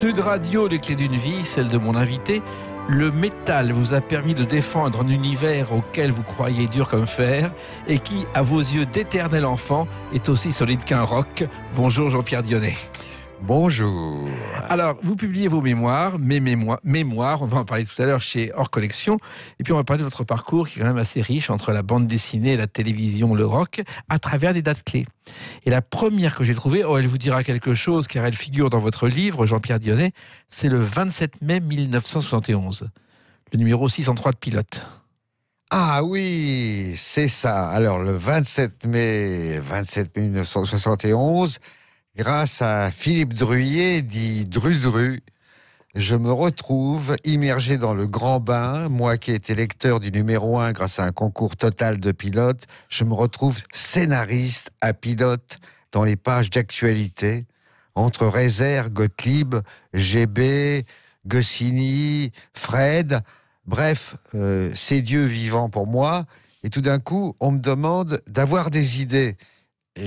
Sud radio, les clés d'une vie, celle de mon invité. Le métal vous a permis de défendre un univers auquel vous croyez dur comme fer et qui, à vos yeux d'éternel enfant, est aussi solide qu'un roc. Bonjour Jean-Pierre Dionnet. Bonjour. Alors, vous publiez vos mémoires, mes mémoires, on va en parler tout à l'heure chez Hors Collection. Et puis, on va parler de votre parcours qui est quand même assez riche entre la bande dessinée, la télévision, le rock, à travers des dates clés. Et la première que j'ai trouvée, oh, elle vous dira quelque chose car elle figure dans votre livre, Jean-Pierre Dionnet, c'est le 27 mai 1971, le numéro 603 de Pilote. Ah oui, c'est ça. Alors, le 27 mai, 27 mai 1971, Grâce à Philippe Druyer, dit Druzru, je me retrouve immergé dans le grand bain. Moi qui ai été lecteur du numéro 1 grâce à un concours total de pilotes, je me retrouve scénariste à pilote dans les pages d'actualité. Entre Rezer, Gottlieb, GB, Goscinny, Fred, bref, euh, c'est Dieu vivant pour moi. Et tout d'un coup, on me demande d'avoir des idées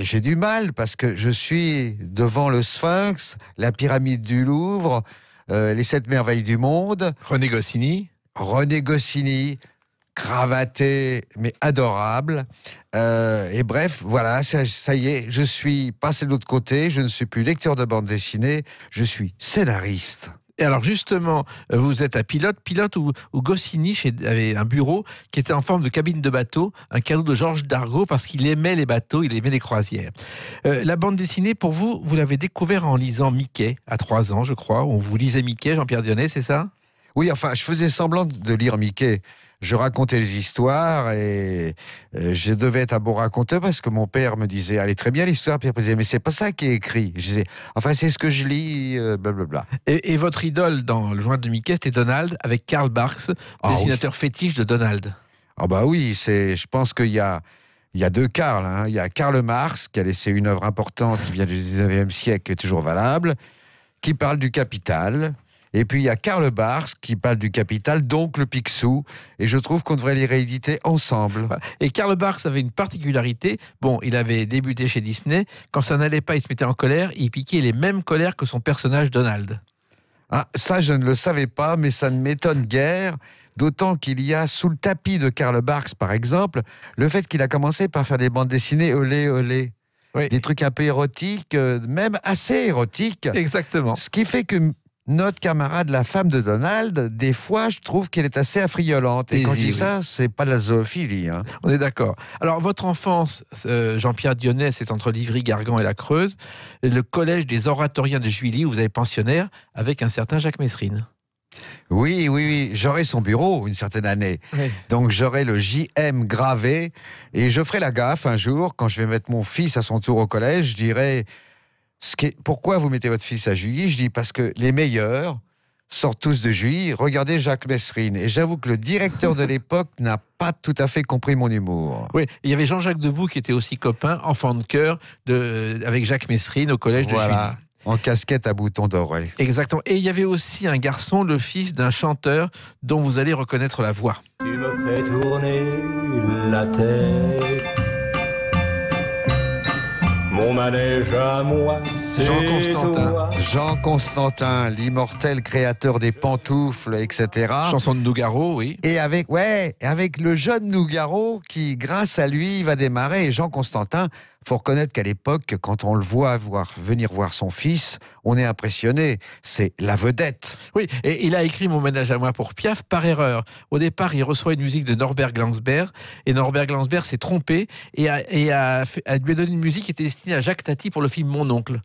j'ai du mal parce que je suis devant le Sphinx, la pyramide du Louvre, euh, les sept merveilles du monde. René Goscinny. René Goscinny, cravaté mais adorable. Euh, et bref, voilà, ça, ça, y est, je suis passé de l'autre côté. Je ne suis plus lecteur de bande dessinée, je suis scénariste. Et alors justement, euh, vous êtes à Pilote, Pilote où, où Goscinny avait un bureau qui était en forme de cabine de bateau, un cadeau de Georges Dargaud parce qu'il aimait les bateaux, il aimait les croisières. Euh, la bande dessinée, pour vous, vous l'avez découvert en lisant Mickey à trois ans, je crois. On vous lisait Mickey, Jean-Pierre Dionnet, c'est ça oui, enfin, je faisais semblant de lire Mickey. Je racontais les histoires et euh, je devais être un bon raconteur parce que mon père me disait Allez, très bien l'histoire. Pierre. » Mais c'est pas ça qui est écrit. Je disais Enfin, c'est ce que je lis, euh, blablabla. Et, et, votre idole dans Le joint de Mickey, c'était Donald avec Karl Marx, ah dessinateur fétiche de Donald. Ah, bah oui, c'est. je pense qu'il y a. Il y a deux Karl. Hein. Il y a Karl Marx, qui a laissé une œuvre importante qui vient du 19e siècle, est toujours valable, qui parle du capital, et puis il y a Karl barks qui parle du Capital, donc le Picsou. Et je trouve qu'on devrait les rééditer ensemble. Et Karl barks avait une particularité. Bon, il avait débuté chez Disney. Quand ça n'allait pas, il se mettait en colère. Il piquait les mêmes colères que son personnage Donald. Ah, ça, je ne le savais pas, mais ça ne m'étonne guère. D'autant qu'il y a sous le tapis de Karl Barks, par exemple, le fait qu'il a commencé par faire des bandes dessinées olé olé. Des trucs un peu érotiques, euh, même assez érotiques. Exactement. Ce qui fait que notre camarade, la femme de Donald, des fois, je trouve qu'elle est assez affriolante. Et quand je dis ça, c'est pas de la zoophilie. Hein. On est d'accord. Alors, votre enfance, euh, Jean-Pierre Dionnet, c'est entre Livry, Gargan et la Creuse, le collège des oratoriens de Juilly, où vous avez pensionnaire, avec un certain Jacques Messrine. Oui, oui, oui. J'aurai son bureau une certaine année. Donc j'aurai le JM gravé. Et je ferai la gaffe un jour, quand je vais mettre mon fils à son tour au collège, je dirai pourquoi vous mettez votre fils à Juilly Je dis parce que les meilleurs sortent tous de Juilly. Regardez Jacques Messrine. Et j'avoue que le directeur de l'époque n'a pas tout à fait compris mon humour. Oui, il y avait Jean-Jacques Debout qui était aussi copain, enfant de cœur, de, avec Jacques Messrine au collège de voilà. En casquette à boutons d'oreille. Exactement. Et il y avait aussi un garçon, le fils d'un chanteur dont vous allez reconnaître la voix. Tu me fais tourner la tête mon manège à moi, c'est Jean Constantin. Jean Constantin, l'immortel créateur des pantoufles, etc. Chanson de Nougaro, oui. Et avec, ouais, avec le jeune Nougaro qui, grâce à lui, va démarrer. Jean Constantin, faut reconnaître qu'à l'époque, quand on le voit venir voir son fils, on est impressionné. C'est la vedette. Oui, et il a écrit Mon ménage à moi pour Piaf par erreur. Au départ, il reçoit une musique de Norbert Glansberg, et Norbert Glansberg s'est trompé et, a, lui a donné une musique qui était destinée à Jacques Tati pour le film Mon oncle.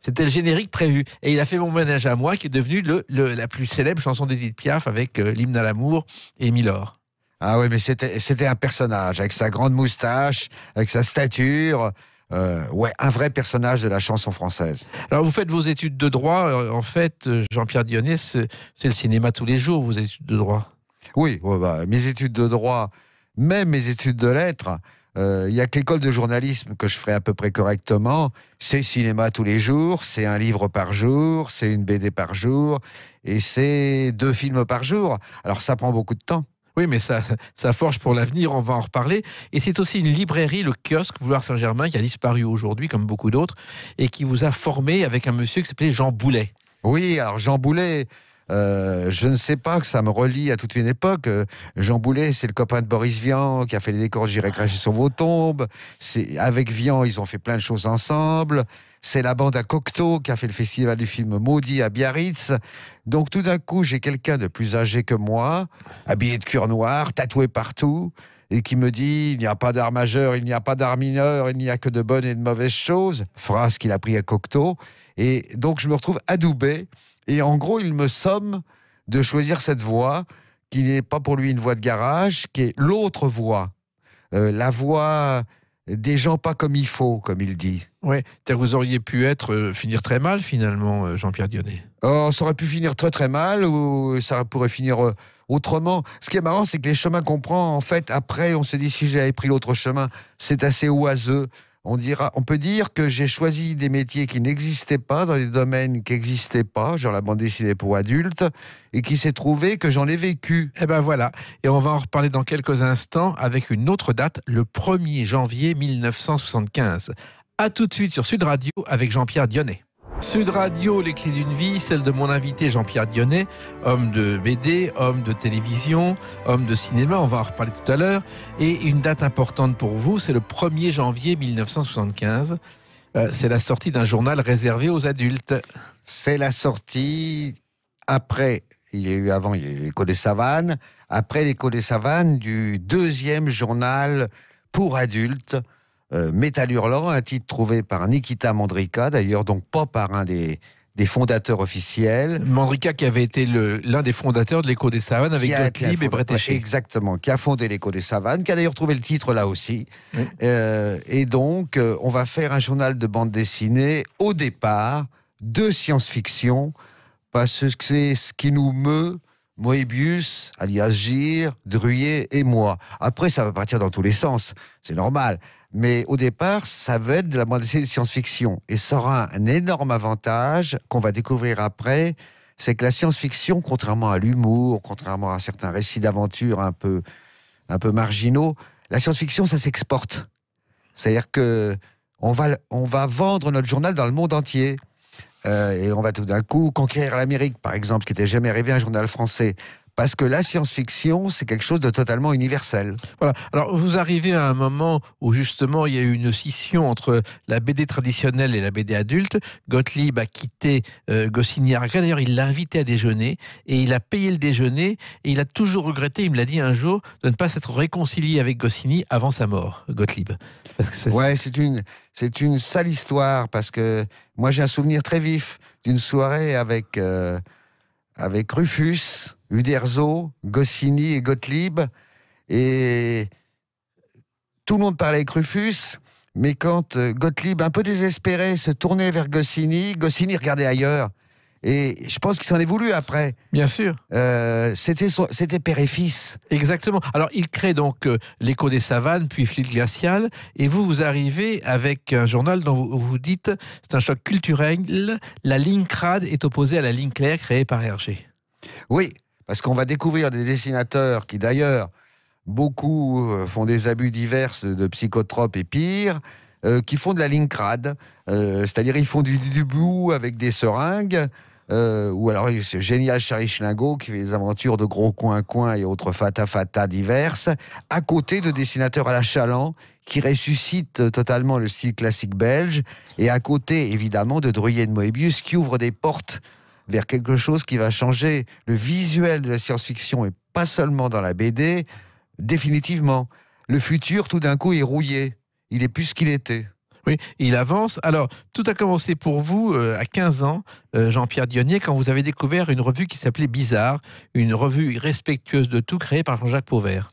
C'était le générique prévu. Et il a fait Mon ménage à moi, qui est devenu la plus célèbre chanson d'Edith Piaf avec euh, L'hymne à l'amour et milor ah oui, mais c'était un personnage, avec sa grande moustache, avec sa stature. Euh, ouais, un vrai personnage de la chanson française. Alors, vous faites vos études de droit. Euh, en fait, euh, Jean-Pierre Dionnet, c'est le cinéma tous les jours, vos études de droit. Oui, bah, mes études de droit, même mes études de lettres, il n'y a que l'école de journalisme que je ferai à peu près correctement. C'est cinéma tous les jours, c'est un livre par jour, c'est une BD par jour, et c'est deux films par jour. Alors, ça prend beaucoup de temps. Oui, mais ça, ça forge pour l'avenir, on va en reparler. Et c'est aussi une librairie, le kiosque Boulevard Saint-Germain, qui a disparu aujourd'hui, comme beaucoup d'autres, et qui vous a formé avec un monsieur qui s'appelait Jean Boulet. Oui, alors Jean Boulet, euh, je ne sais pas que ça me relie à toute une époque. Euh, Jean Boulet, c'est le copain de Boris Vian qui a fait les décors de J'irai cracher sur vos tombes. Avec Vian, ils ont fait plein de choses ensemble. C'est la bande à Cocteau qui a fait le festival du film Maudit à Biarritz. Donc tout d'un coup, j'ai quelqu'un de plus âgé que moi, habillé de cuir noir, tatoué partout, et qui me dit il n'y a pas d'art majeur, il n'y a pas d'art mineur, il n'y a que de bonnes et de mauvaises choses. Phrase qu'il a pris à Cocteau. Et donc je me retrouve adoubé. Et en gros, il me somme de choisir cette voie qui n'est pas pour lui une voie de garage, qui est l'autre voie. Euh, la voie des gens pas comme il faut, comme il dit. Oui, vous auriez pu être, euh, finir très mal finalement, euh, Jean-Pierre Dionnet. Oh, ça aurait pu finir très très mal ou ça pourrait finir euh, autrement. Ce qui est marrant, c'est que les chemins qu'on prend, en fait, après, on se dit si j'avais pris l'autre chemin, c'est assez oiseux on, dira, on peut dire que j'ai choisi des métiers qui n'existaient pas, dans des domaines qui n'existaient pas, genre la bande dessinée pour adultes, et qui s'est trouvé que j'en ai vécu. Et eh ben voilà, et on va en reparler dans quelques instants avec une autre date, le 1er janvier 1975. A tout de suite sur Sud Radio avec Jean-Pierre Dionnet. Sud Radio, les clés d'une vie, celle de mon invité Jean-Pierre Dionnet, homme de BD, homme de télévision, homme de cinéma, on va en reparler tout à l'heure. Et une date importante pour vous, c'est le 1er janvier 1975. Euh, c'est la sortie d'un journal réservé aux adultes. C'est la sortie après, il y a eu avant, il l'écho des savanes, après l'écho des savanes du deuxième journal pour adultes euh, Hurlant, un titre trouvé par Nikita Mandrika, d'ailleurs, donc pas par un des, des fondateurs officiels. Mandrika qui avait été l'un des fondateurs de l'Écho des Savanes avec Gottlieb et Bretéché. Exactement, qui a fondé l'Écho des Savanes, qui a d'ailleurs trouvé le titre là aussi. Euh, et donc, euh, on va faire un journal de bande dessinée au départ de science-fiction, parce que c'est ce qui nous meut. Moebius, alias Gire, Druyer et moi. Après, ça va partir dans tous les sens, c'est normal mais au départ, ça veut être de la bande dessinée de science-fiction. Et ça aura un énorme avantage qu'on va découvrir après, c'est que la science-fiction, contrairement à l'humour, contrairement à certains récits d'aventure un peu, un peu marginaux, la science-fiction, ça s'exporte. C'est-à-dire que on va, on va vendre notre journal dans le monde entier. Euh, et on va tout d'un coup conquérir l'Amérique, par exemple, ce qui n'était jamais arrivé à un journal français parce que la science-fiction, c'est quelque chose de totalement universel. Voilà. Alors, vous arrivez à un moment où justement il y a eu une scission entre la BD traditionnelle et la BD adulte. Gottlieb a quitté euh, Goscinny D'ailleurs, il l'a invité à déjeuner et il a payé le déjeuner et il a toujours regretté, il me l'a dit un jour, de ne pas s'être réconcilié avec Goscinny avant sa mort, Gottlieb. Parce ouais, c'est une, c'est une sale histoire parce que moi j'ai un souvenir très vif d'une soirée avec, euh, avec Rufus Uderzo, Goscinny et Gottlieb. Et tout le monde parlait avec Rufus, mais quand euh, Gottlieb, un peu désespéré, se tournait vers Goscinny, Goscinny regardait ailleurs. Et je pense qu'il s'en est voulu après. Bien sûr. Euh, c'était, père et fils. Exactement. Alors, il crée donc euh, L'écho des savanes, puis Fluide glacial. Et vous, vous arrivez avec un journal dont vous, vous dites c'est un choc culturel. La ligne crade est opposée à la ligne claire créée par Hergé. Oui parce qu'on va découvrir des dessinateurs qui d'ailleurs, beaucoup euh, font des abus divers de psychotropes et pires, euh, qui font de la ligne crade, euh, c'est-à-dire ils font du, du bout avec des seringues. ou alors ce génial Charlie Schlingo qui fait des aventures de gros coin-coin et autres fata-fata diverses, à côté de dessinateurs à la chaland qui ressuscitent totalement le style classique belge, et à côté évidemment de Druyer de Moebius qui ouvre des portes vers quelque chose qui va changer le visuel de la science-fiction et pas seulement dans la BD, définitivement. Le futur, tout d'un coup, est rouillé. Il est plus ce qu'il était. Oui, il avance. Alors, tout a commencé pour vous euh, à 15 ans, euh, Jean-Pierre Dionnier, quand vous avez découvert une revue qui s'appelait Bizarre, une revue respectueuse de tout créée par Jean-Jacques Pauvert.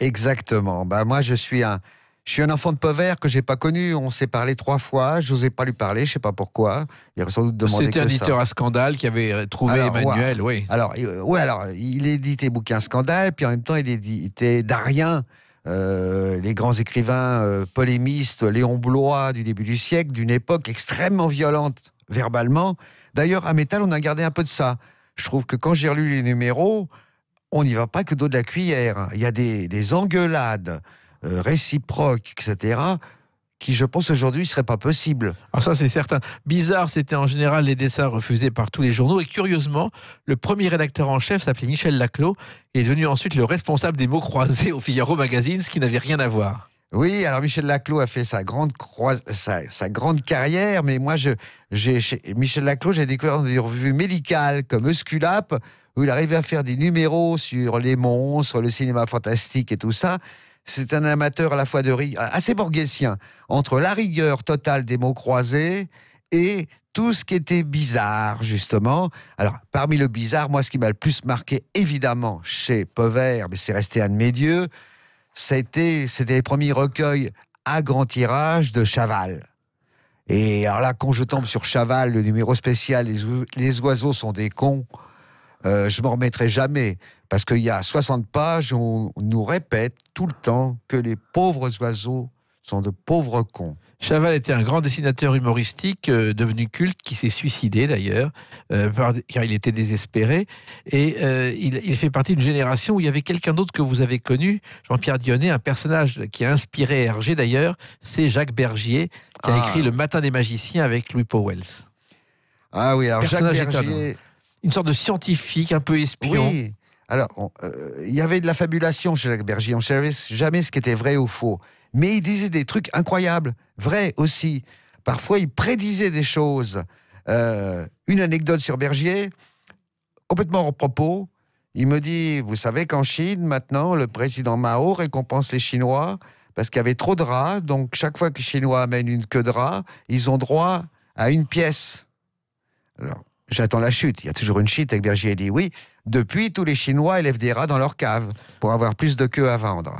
Exactement. Bah, moi, je suis un, je suis un enfant de Pauvert que j'ai pas connu. On s'est parlé trois fois. Je n'osais pas lui parler. Je sais pas pourquoi. Il aurait sans doute demandé. C'était un éditeur à scandale qui avait trouvé Emmanuel, oui. Alors, euh, alors, il éditait bouquins Scandale, puis en même temps, il éditait Darien. Euh, les grands écrivains euh, polémistes, Léon Blois du début du siècle, d'une époque extrêmement violente verbalement. D'ailleurs, à Métal, on a gardé un peu de ça. Je trouve que quand j'ai relu les numéros, on n'y va pas que le dos de la cuillère. Il y a des, des engueulades réciproques, euh, réciproque, etc., qui, je pense, aujourd'hui ne serait pas possible. Alors ça, c'est certain. Bizarre, c'était en général les dessins refusés par tous les journaux. Et curieusement, le premier rédacteur en chef s'appelait Michel Laclos et est devenu ensuite le responsable des mots croisés au Figaro Magazine, ce qui n'avait rien à voir. Oui, alors Michel Laclos a fait sa grande, carrière, mais moi, je, Michel Laclos, j'ai découvert dans des revues médicales comme eusculap où il arrivait à faire des numéros sur les monstres, le cinéma fantastique et tout ça. C'est un amateur à la fois de rire, assez borghésien, entre la rigueur totale des mots croisés et tout ce qui était bizarre, justement. Alors, parmi le bizarre, moi, ce qui m'a le plus marqué, évidemment, chez pevert mais c'est resté un de mes dieux, c'était, c'était les premiers recueils à grand tirage de Chaval. Et alors là, quand je tombe sur Chaval, le numéro spécial les oiseaux sont des cons, euh, je m'en remettrai jamais, parce qu'il y a 60 pages, on, on nous répète tout le temps que les pauvres oiseaux sont de pauvres cons. Chaval était un grand dessinateur humoristique, euh, devenu culte, qui s'est suicidé d'ailleurs, euh, car il était désespéré. Et il, fait partie d'une génération où il y avait quelqu'un d'autre que vous avez connu, Jean-Pierre Dionnet, un personnage qui a inspiré Hergé d'ailleurs, c'est Jacques Bergier, qui a ah. écrit Le Matin des Magiciens avec Louis Powells. Ah oui, alors Jacques Bergier, une sorte de scientifique un peu espion. Oui. Alors, euh, il y avait de la fabulation chez Berger. On ne savait jamais ce qui était vrai ou faux. Mais il disait des trucs incroyables, vrais aussi. Parfois, il prédisait des choses. Euh, une anecdote sur Bergier, complètement hors propos. Il me dit, vous savez qu'en Chine, maintenant, le président Mao récompense les Chinois parce qu'il y avait trop de rats. Donc, chaque fois que les Chinois amènent une queue de rat, ils ont droit à une pièce. Alors, J'attends la chute. Il y a toujours une chute avec dit oui. Depuis, tous les Chinois élèvent des rats dans leur cave pour avoir plus de queues à vendre.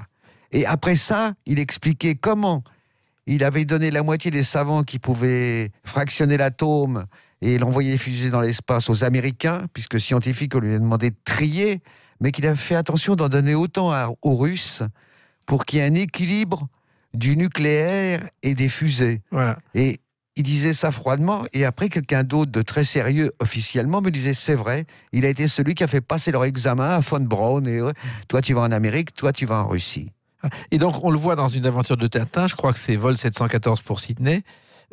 Et après ça, il expliquait comment il avait donné la moitié des savants qui pouvaient fractionner l'atome et l'envoyer des dans l'espace aux Américains, puisque scientifiques lui a demandé de trier, mais qu'il avait fait attention d'en donner autant aux Russes pour qu'il y ait un équilibre du nucléaire et des fusées. Voilà. Et il disait ça froidement, et après quelqu'un d'autre de très sérieux officiellement me disait c'est vrai, il a été celui qui a fait passer leur examen à Von Braun, et euh, toi tu vas en Amérique, toi tu vas en Russie. Ah, et donc on le voit dans une aventure de Tintin, hein, je crois que c'est Vol 714 pour Sydney,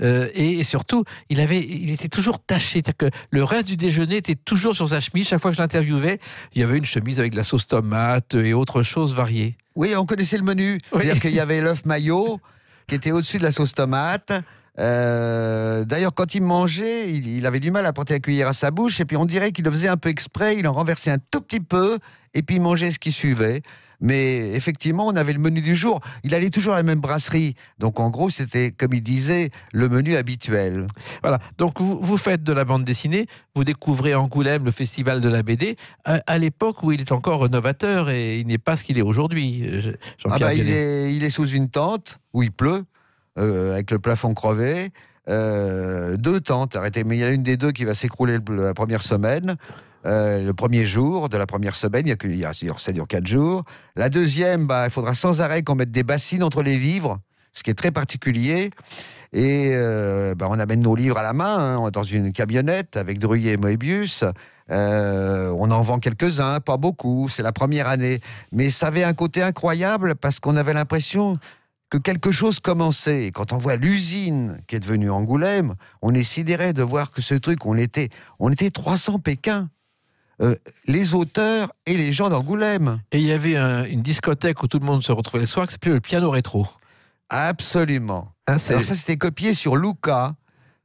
euh, et, surtout, il, avait, il était toujours taché. Que le reste du déjeuner était toujours sur sa chemise. Chaque fois que je l'interviewais, il y avait une chemise avec de la sauce tomate et autres choses variées. Oui, on connaissait le menu. C'est-à-dire qu'il y avait l'œuf maillot qui était au-dessus de la sauce tomate. Euh, d'ailleurs, quand il mangeait, il, avait du mal à porter la cuillère à sa bouche, et puis on dirait qu'il le faisait un peu exprès, il en renversait un tout petit peu, et puis il mangeait ce qui suivait. Mais effectivement, on avait le menu du jour. Il allait toujours à la même brasserie. Donc en gros, c'était, comme il disait, le menu habituel. Voilà. Donc vous, faites de la bande dessinée, vous découvrez Angoulême, le festival de la BD, à, l'époque où il est encore novateur et il n'est pas ce qu'il est aujourd'hui. Euh, ah bah, il est sous une tente où il pleut. Euh, avec le plafond crevé. Euh, deux tentes arrêtées, mais il y a une des deux qui va s'écrouler la première semaine. Euh, le premier jour de la première semaine, il y a, ça dure quatre jours. La deuxième, bah, il faudra sans arrêt qu'on mette des bassines entre les livres, ce qui est très particulier. Et bah, on amène nos livres à la main, hein, dans une camionnette avec Druyer et Moebius. on en vend quelques-uns, pas beaucoup, c'est la première année. Mais ça avait un côté incroyable parce qu'on avait l'impression que quelque chose commençait. quand on voit l'usine qui est devenue Angoulême, on est sidéré de voir que ce truc, on était, on était 300 Pékin. Euh, les auteurs et les gens d'Angoulême. Et il y avait une discothèque où tout le monde se retrouvait le soir qui s'appelait le Piano Rétro. Absolument. Ah, Alors ça, c'était copié sur Luca,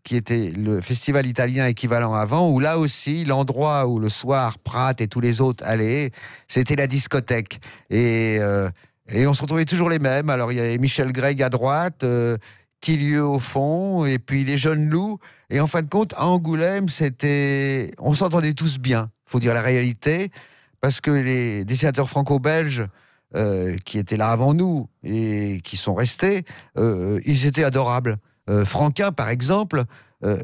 qui était le festival italien équivalent avant, où là aussi, l'endroit où le soir, Pratt et tous les autres allaient, c'était la discothèque. Et euh, et on se retrouvait toujours les mêmes. Alors il y avait Michel Gregg à droite, euh, Tilieu au fond, et puis les jeunes loups. Et en fin de compte, à Angoulême, c'était, on s'entendait tous bien. Faut dire la réalité, parce que les dessinateurs franco-belges euh, qui étaient là avant nous et qui sont restés, euh, ils étaient adorables. Franquin, par exemple,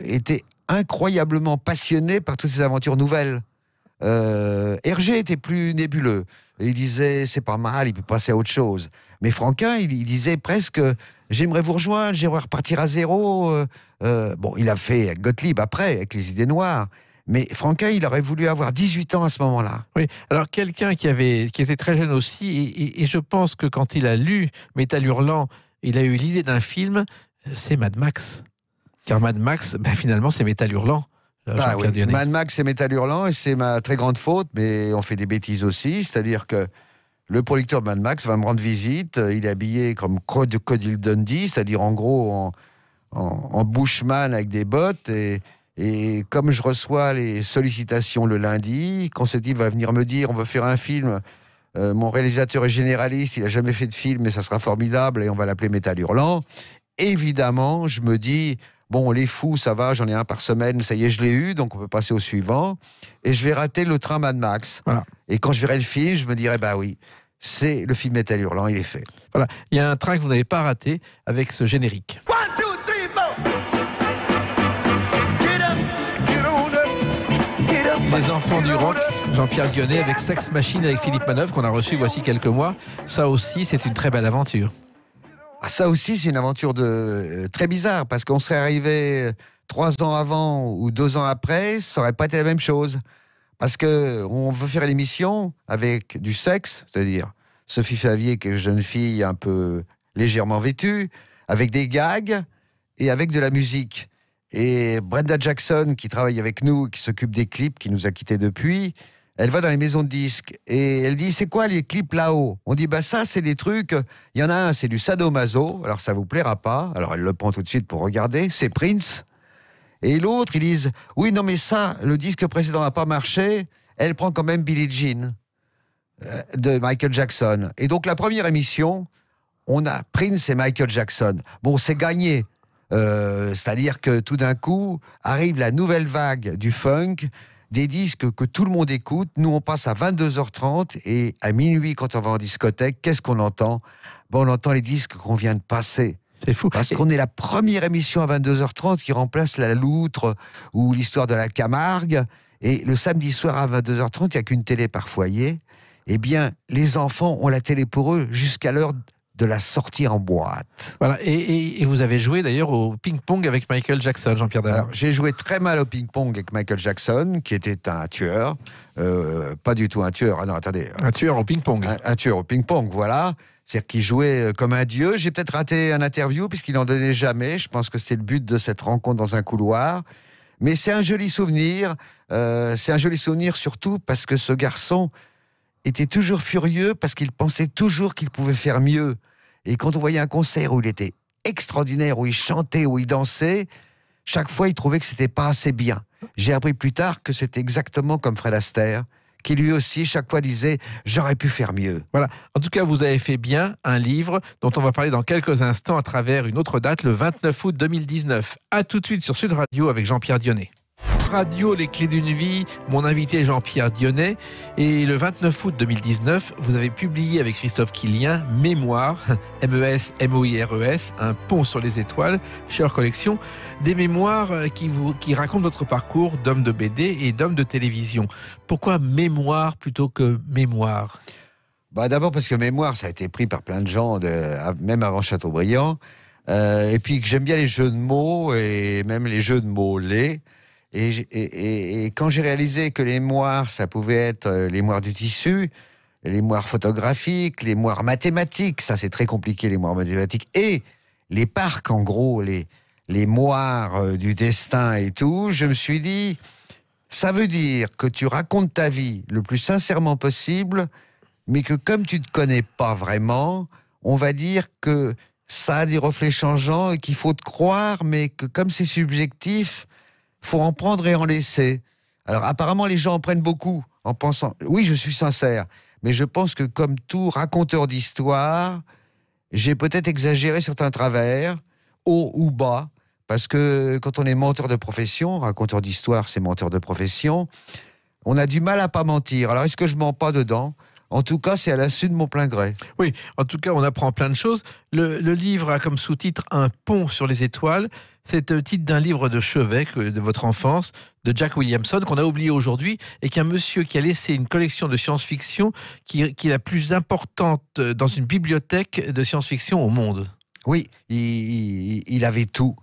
était incroyablement passionné par toutes ces aventures nouvelles. Euh, Hergé était plus nébuleux. Il disait c'est pas mal, il peut passer à autre chose. Mais Franquin, il, disait presque j'aimerais vous rejoindre, j'aimerais repartir à zéro. Euh, euh, bon, il a fait Gottlieb après, avec les idées noires. Mais Franquin, il aurait voulu avoir 18 ans à ce moment-là. Oui, alors quelqu'un qui, avait, qui était très jeune aussi, et, je pense que quand il a lu Métal Hurlant, il a eu l'idée d'un film, c'est Mad Max. Car Mad Max, ben finalement, c'est Métal Hurlant. Bah Mad Max, c'est métal hurlant et c'est ma très grande faute, mais on fait des bêtises aussi. C'est-à-dire que le producteur Mad Max va me rendre visite. Il est habillé comme Codil Dundee, c'est-à-dire en gros en, en, bushman avec des bottes. Et, comme je reçois les sollicitations le lundi, quand ce type va venir me dire on veut faire un film, euh, mon réalisateur est généraliste, il n'a jamais fait de film, mais ça sera formidable et on va l'appeler Métal Hurlant. Évidemment, je me dis Bon, les fous, ça va, j'en ai un par semaine, ça y est, je l'ai eu, donc on peut passer au suivant. Et je vais rater le train Mad Max. Et quand je verrai le film, je me dirai, bah oui, c'est le film métal hurlant, il est fait. Voilà, il y a un train que vous n'avez pas raté avec ce générique. Les enfants du rock, Jean-Pierre Guionnet avec Sex Machine avec Philippe Manœuvre qu'on a reçu voici quelques mois. Ça aussi, c'est une très belle aventure. Ah, ça aussi, c'est une aventure de, euh, très bizarre, parce qu'on serait arrivé euh, trois ans avant ou deux ans après, ça n'aurait pas été la même chose. Parce qu'on veut faire l'émission avec du sexe, c'est-à-dire Sophie Favier, qui est une jeune fille un peu légèrement vêtue, avec des gags et avec de la musique. Et Brenda Jackson, qui travaille avec nous, qui s'occupe des clips, qui nous a quittés depuis, elle va dans les maisons de disques et elle dit c'est quoi les clips là-haut On dit bah ça c'est des trucs. Il y en a un c'est du sadomaso. Alors ça vous plaira pas. Alors elle le prend tout de suite pour regarder. C'est Prince. Et l'autre ils disent oui non mais ça le disque précédent n'a pas marché. Elle prend quand même Billie Jean euh, de Michael Jackson. Et donc la première émission on a Prince et Michael Jackson. Bon c'est gagné. Euh, c'est-à-dire que tout d'un coup arrive la nouvelle vague du funk des disques que tout le monde écoute. Nous, on passe à 22h30 et à minuit, quand on va en discothèque, qu'est-ce qu'on entend bon, On entend les disques qu'on vient de passer. C'est fou. Parce qu'on est la première émission à 22h30 qui remplace La Loutre ou l'histoire de la Camargue. Et le samedi soir à 22h30, il n'y a qu'une télé par foyer. Eh bien, les enfants ont la télé pour eux jusqu'à l'heure de la sortie en boîte. Et, vous avez joué d'ailleurs au ping-pong avec Michael Jackson, Jean-Pierre Dallard. J'ai joué très mal au ping-pong avec Michael Jackson, qui était un tueur. Euh, pas du tout un tueur. Ah non, attendez. Un tueur au ping-pong. Un, tueur au ping-pong, voilà. C'est-à-dire qu'il jouait euh, comme un dieu. J'ai peut-être raté un interview puisqu'il n'en donnait jamais. Je pense que c'est le but de cette rencontre dans un couloir. Mais c'est un joli souvenir. Euh, c'est un joli souvenir surtout parce que ce garçon était toujours furieux parce qu'il pensait toujours qu'il pouvait faire mieux. Et quand on voyait un concert où il était extraordinaire, où il chantait, où il dansait, chaque fois il trouvait que c'était pas assez bien. J'ai appris plus tard que c'était exactement comme Fred Astaire, qui lui aussi chaque fois disait j'aurais pu faire mieux. Voilà. En tout cas, vous avez fait bien un livre dont on va parler dans quelques instants à travers une autre date, le 29 août 2019. À tout de suite sur Sud Radio avec Jean-Pierre Dionnet. Radio Les Clés d'une Vie, mon invité Jean-Pierre Dionnet. Et le 29 août 2019, vous avez publié avec Christophe Quillien Mémoire, e s M-O-I-R-E-S, un pont sur les étoiles, chez Collection, des mémoires euh, qui, vous, qui racontent votre parcours d'homme de BD et d'homme de télévision. Pourquoi mémoire plutôt que mémoire bah D'abord parce que mémoire, ça a été pris par plein de gens, même avant Chateaubriand. Euh, et puis que j'aime bien les jeux de mots et même les jeux de mots laits. Et, quand j'ai réalisé que les moires, ça pouvait être euh, les moires du tissu, les moires photographiques, les moires mathématiques, ça c'est très compliqué, les moires mathématiques, et les parcs, en gros, les, les moires euh, du destin et tout, je me suis dit, ça veut dire que tu racontes ta vie le plus sincèrement possible, mais que comme tu ne te connais pas vraiment, on va dire que ça a des reflets changeants et qu'il faut te croire, mais que comme c'est subjectif, faut en prendre et en laisser. Alors apparemment, les gens en prennent beaucoup en pensant, oui, je suis sincère, mais je pense que comme tout raconteur d'histoire, j'ai peut-être exagéré certains travers, haut ou bas, parce que quand on est menteur de profession, raconteur d'histoire, c'est menteur de profession, on a du mal à pas mentir. Alors est-ce que je mens pas dedans en tout cas, c'est à suite de mon plein gré. Oui, en tout cas, on apprend plein de choses. le livre a comme sous-titre Un pont sur les étoiles. C'est le titre d'un livre de chevet de votre enfance, de Jack Williamson, qu'on a oublié aujourd'hui, et qu'un monsieur qui a laissé une collection de science-fiction qui, est la plus importante dans une bibliothèque de science-fiction au monde. Oui, il, il, avait tout.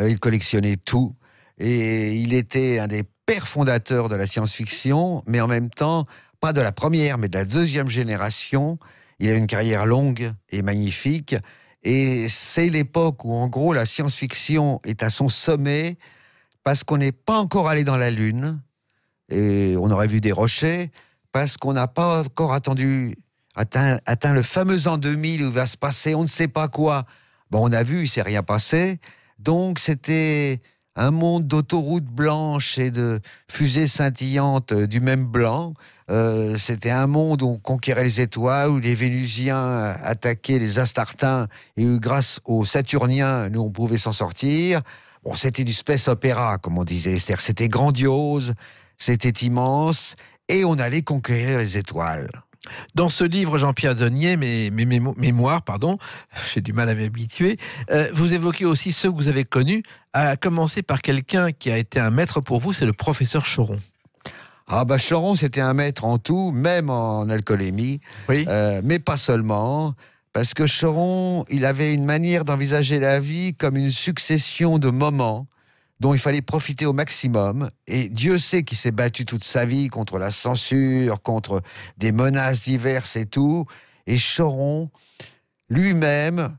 Euh, il collectionnait tout. Et il était un des pères fondateurs de la science-fiction, mais en même temps, pas de la première, mais de la deuxième génération. Il a une carrière longue et magnifique. Et c'est l'époque où, en gros, la science-fiction est à son sommet parce qu'on n'est pas encore allé dans la Lune et on aurait vu des rochers parce qu'on n'a pas encore attendu, atteint, atteint, le fameux an 2000 où va se passer on ne sait pas quoi. Bon, on a vu, il s'est rien passé. Donc, c'était un monde d'autoroutes blanches et de fusées scintillantes du même blanc. Euh, c'était un monde où on conquérait les étoiles, où les Vénusiens attaquaient les Astartins et où grâce aux Saturniens, nous, on pouvait s'en sortir. Bon, c'était du space opéra, comme on disait. C'était grandiose, c'était immense, et on allait conquérir les étoiles. Dans ce livre, Jean-Pierre Donnier, mes, mes mémoires, pardon, j'ai du mal à m'habituer, habituer, euh, vous évoquez aussi ceux que vous avez connus à commencer par quelqu'un qui a été un maître pour vous, c'est le professeur Choron. Ah bah Choron, c'était un maître en tout, même en alcoolémie, euh, mais pas seulement, parce que Choron, il avait une manière d'envisager la vie comme une succession de moments dont il fallait profiter au maximum. Et Dieu sait qu'il s'est battu toute sa vie contre la censure, contre des menaces diverses et tout. Et Choron, lui-même,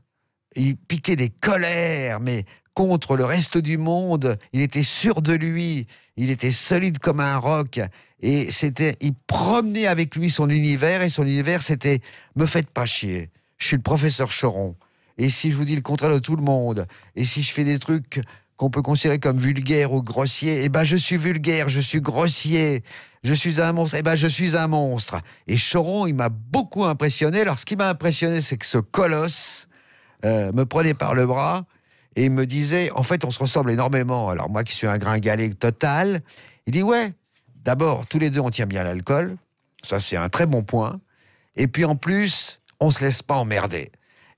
il piquait des colères, mais contre le reste du monde. Il était sûr de lui. Il était solide comme un roc. Et c'était, il promenait avec lui son univers. Et son univers, c'était Me faites pas chier. Je suis le professeur Choron. Et si je vous dis le contraire de tout le monde, et si je fais des trucs qu'on peut considérer comme vulgaires ou grossiers, eh ben je suis vulgaire, je suis grossier, je suis un monstre, eh ben je suis un monstre. Et Choron, il m'a beaucoup impressionné. Alors ce qui m'a impressionné, c'est que ce colosse euh, me prenait par le bras et il me disait, en fait, on se ressemble énormément. Alors moi qui suis un gringalet total, il dit, ouais, d'abord, tous les deux, on tient bien l'alcool. Ça, c'est un très bon point. Et puis en plus, on se laisse pas emmerder.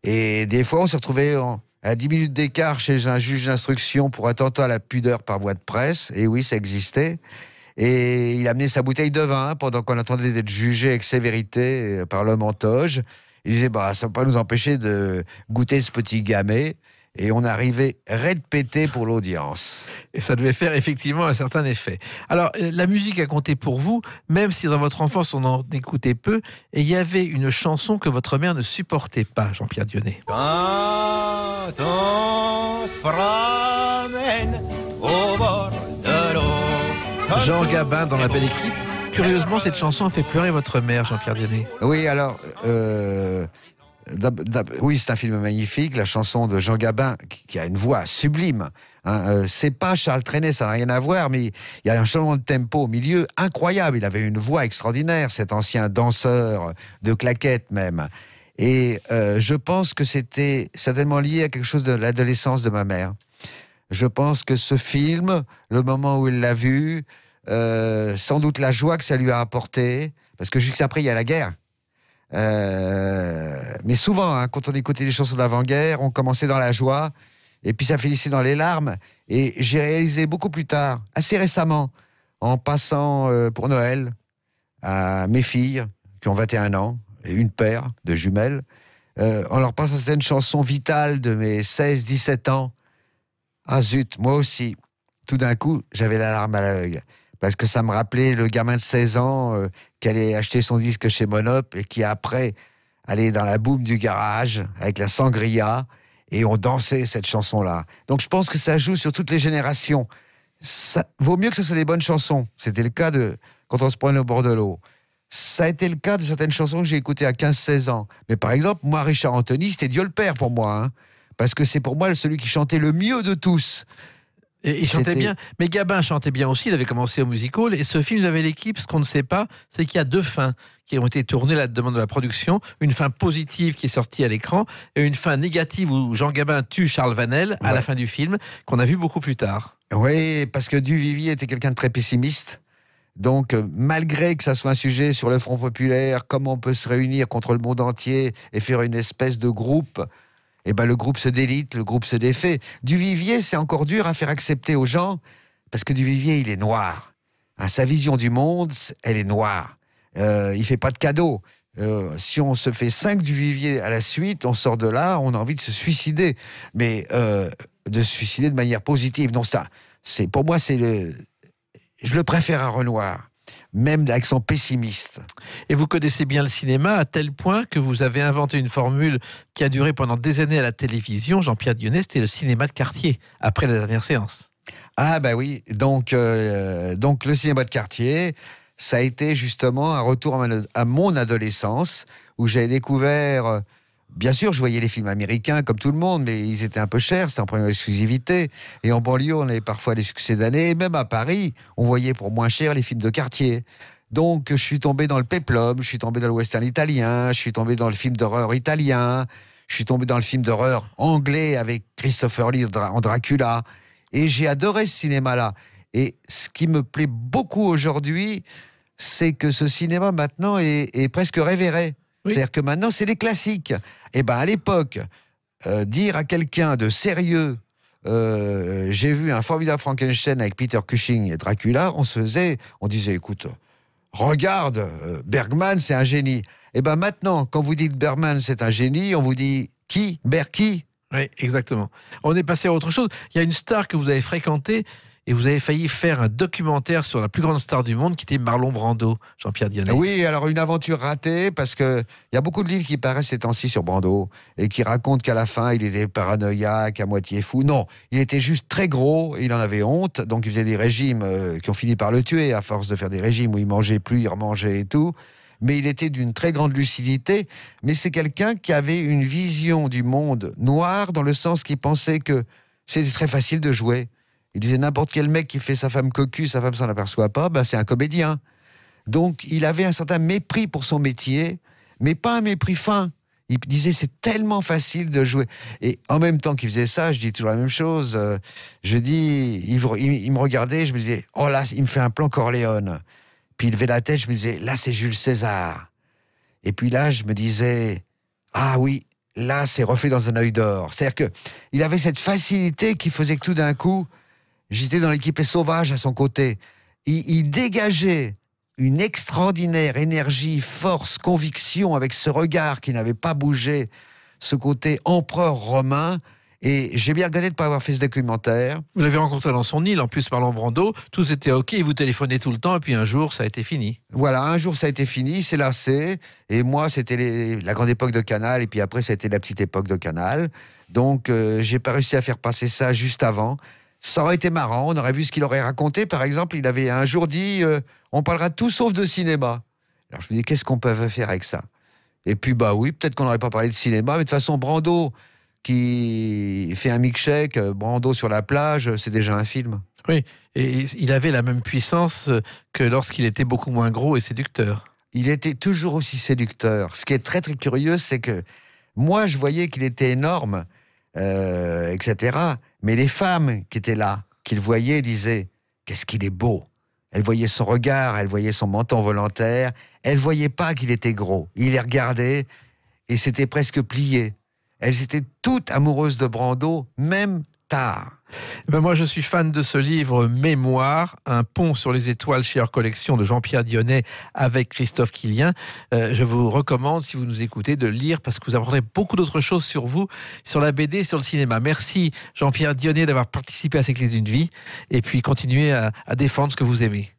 Et des fois, on se retrouvait à 10 minutes d'écart chez un juge d'instruction pour attentat à la pudeur par voie de presse. Et oui, ça existait. Et il amenait sa bouteille de vin pendant qu'on attendait d'être jugé avec sévérité par l'homme en toge. Il disait, bah, ça ne va pas nous empêcher de goûter ce petit gamet et on arrivait raide pété pour l'audience. Et ça devait faire effectivement un certain effet. Alors, euh, la musique a compté pour vous, même si dans votre enfance on en écoutait peu, et il y avait une chanson que votre mère ne supportait pas, Jean-Pierre Dionnet. Jean Gabin dans la belle équipe curieusement, cette chanson a fait pleurer votre mère, Jean-Pierre Dionnet. Oui, alors, euh, oui, c'est un film magnifique. La chanson de Jean Gabin, qui a une voix sublime. Hein, euh, c'est pas Charles Trenet, ça n'a rien à voir, mais il y a un changement de tempo au milieu incroyable. Il avait une voix extraordinaire, cet ancien danseur de claquettes même. Et euh, je pense que c'était certainement lié à quelque chose de l'adolescence de ma mère. Je pense que ce film, le moment où il l'a vu, euh, sans doute la joie que ça lui a apporté, parce que juste après, il y a la guerre. Euh, mais souvent, hein, quand on écoutait des chansons d'avant-guerre, on commençait dans la joie, et puis ça finissait dans les larmes. Et j'ai réalisé beaucoup plus tard, assez récemment, en passant euh, pour Noël à mes filles, qui ont 21 ans, et une paire de jumelles, euh, en leur passant certaines chansons vitales de mes 16-17 ans. Ah zut, moi aussi. Tout d'un coup, j'avais la larme à l'œil parce que ça me rappelait le gamin de 16 ans euh, qui allait acheter son disque chez Monop et qui après allait dans la boum du garage avec la sangria et on dansait cette chanson-là. Donc je pense que ça joue sur toutes les générations. Ça, vaut mieux que ce soit des bonnes chansons. C'était le cas de quand on se prenait au bord de l'eau. Ça a été le cas de certaines chansons que j'ai écoutées à 15-16 ans. Mais par exemple, moi, Richard Anthony, c'était Dieu le Père pour moi. Hein. parce que c'est pour moi celui qui chantait le mieux de tous il chantait bien. Mais Gabin chantait bien aussi. Il avait commencé au musical. Et ce film, il avait l'équipe. Ce qu'on ne sait pas, c'est qu'il y a deux fins qui ont été tournées à la demande de la production. Une fin positive qui est sortie à l'écran et une fin négative où Jean Gabin tue Charles Vanel à la fin du film, qu'on a vu beaucoup plus tard. Oui, parce que Duvivier était quelqu'un de très pessimiste. Donc, euh, malgré que ça soit un sujet sur le Front populaire, comment on peut se réunir contre le monde entier et faire une espèce de groupe eh ben, le groupe se délite, le groupe se défait. Du Vivier, c'est encore dur à faire accepter aux gens, parce que Du Vivier, il est noir. Hein, sa vision du monde, elle est noire. Il euh, il fait pas de cadeaux. Euh, si on se fait cinq du vivier à la suite, on sort de là, on a envie de se suicider, mais euh, de se suicider de manière positive. Non, ça, c'est pour moi, c'est le, je le préfère à Renoir même d'accent pessimiste. Et vous connaissez bien le cinéma à tel point que vous avez inventé une formule qui a duré pendant des années à la télévision, Jean-Pierre Dionnet, c'était le cinéma de quartier, après la dernière séance. Ah ben oui, donc, euh, donc le cinéma de quartier, ça a été justement un retour à mon adolescence, où j'ai découvert euh, Bien sûr, je voyais les films américains comme tout le monde, mais ils étaient un peu chers, c'était en première exclusivité. Et en banlieue, on avait parfois des succès d'année. Et même à Paris, on voyait pour moins cher les films de quartier. Donc, je suis tombé dans le peplum, je suis tombé dans le western italien, je suis tombé dans le film d'horreur italien, je suis tombé dans le film d'horreur anglais avec Christopher Lee en Dracula. Et j'ai adoré ce cinéma-là. Et ce qui me plaît beaucoup aujourd'hui, c'est que ce cinéma maintenant est presque révéré c'est-à-dire que maintenant, c'est les classiques. Et eh ben à l'époque, euh, dire à quelqu'un de sérieux, euh, j'ai vu un formidable Frankenstein avec Peter Cushing et Dracula, on se faisait, on disait, écoute, regarde, euh, Bergman, c'est un génie. Et eh bien, maintenant, quand vous dites Bergman, c'est un génie, on vous dit qui Berki Oui, exactement. On est passé à autre chose. Il y a une star que vous avez fréquentée et vous avez failli faire un documentaire sur la plus grande star du monde qui était Marlon Brando, Jean-Pierre Dionnet. Ah oui, alors une aventure ratée parce qu'il y a beaucoup de livres qui paraissent ces temps-ci sur Brando et qui racontent qu'à la fin, il était paranoïaque, à moitié fou. Non, il était juste très gros il en avait honte, donc il faisait des régimes euh, qui ont fini par le tuer à force de faire des régimes où il mangeait plus, il remangeait et tout mais il était d'une très grande lucidité. Mais c'est quelqu'un qui avait une vision du monde noir dans le sens qu'il pensait que c'était très facile de jouer. Il disait n'importe quel mec qui fait sa femme cocu, sa femme s'en aperçoit pas, ben, c'est un comédien. Donc il avait un certain mépris pour son métier, mais pas un mépris fin. Il disait c'est tellement facile de jouer. Et en même temps qu'il faisait ça, je dis toujours la même chose. Euh, je dis, il, me regardait, je me disais, oh là, il me fait un plan corléone Puis il levait la tête, je me disais, là c'est Jules César. Et puis là, je me disais, ah oui, là c'est reflet dans un œil d'or. C'est-à-dire qu'il avait cette facilité qui faisait que tout d'un coup, J'étais dans l'équipe sauvage Sauvages à son côté. Il, dégageait une extraordinaire énergie, force, conviction avec ce regard qui n'avait pas bougé, ce côté empereur romain. Et j'ai bien regretté de ne pas avoir fait ce documentaire. Vous l'avez rencontré dans son île, en plus par Brando, tout était OK, vous téléphonait tout le temps, et puis un jour, ça a été fini. Voilà, un jour, ça a été fini, c'est lassé. Et moi, c'était la grande époque de Canal, et puis après, ça a été la petite époque de Canal. Donc, je euh, j'ai pas réussi à faire passer ça juste avant. Ça aurait été marrant, on aurait vu ce qu'il aurait raconté. Par exemple, il avait un jour dit euh, On parlera tout sauf de cinéma. Alors je me dis Qu'est-ce qu'on peut faire avec ça Et puis, bah oui, peut-être qu'on n'aurait pas parlé de cinéma, mais de toute façon, Brando qui fait un mic-check, euh, Brando sur la plage, euh, c'est déjà un film. Oui, et il avait la même puissance que lorsqu'il était beaucoup moins gros et séducteur. Il était toujours aussi séducteur. Ce qui est très très curieux, c'est que moi, je voyais qu'il était énorme, euh, etc. Mais les femmes qui étaient là, qu'il voyait, disaient Qu'est-ce qu'il est beau Elle voyait son regard, elle voyait son menton volontaire, elle voyait pas qu'il était gros. Il les regardait et c'était presque plié. Elles étaient toutes amoureuses de Brando, même tard. Ben, moi, je suis fan de ce livre Mémoire, un pont sur les étoiles chez leur collection de Jean-Pierre Dionnet avec Christophe Quillien. Euh, je vous recommande, si vous nous écoutez, de lire parce que vous apprendrez beaucoup d'autres choses sur vous, sur la BD, sur le cinéma. Merci Jean-Pierre Dionnet d'avoir participé à ces clés d'une vie et puis continuez à défendre ce que vous aimez.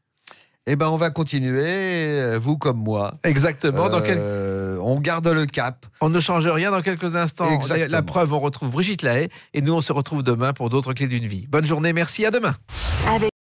Eh ben, on va continuer, euh, vous comme moi. Exactement. Euh, on garde le cap. On ne change rien dans quelques instants. La preuve, on retrouve Brigitte Lahaye et nous, on se retrouve demain pour d'autres clés d'une vie. Bonne journée, merci, à demain.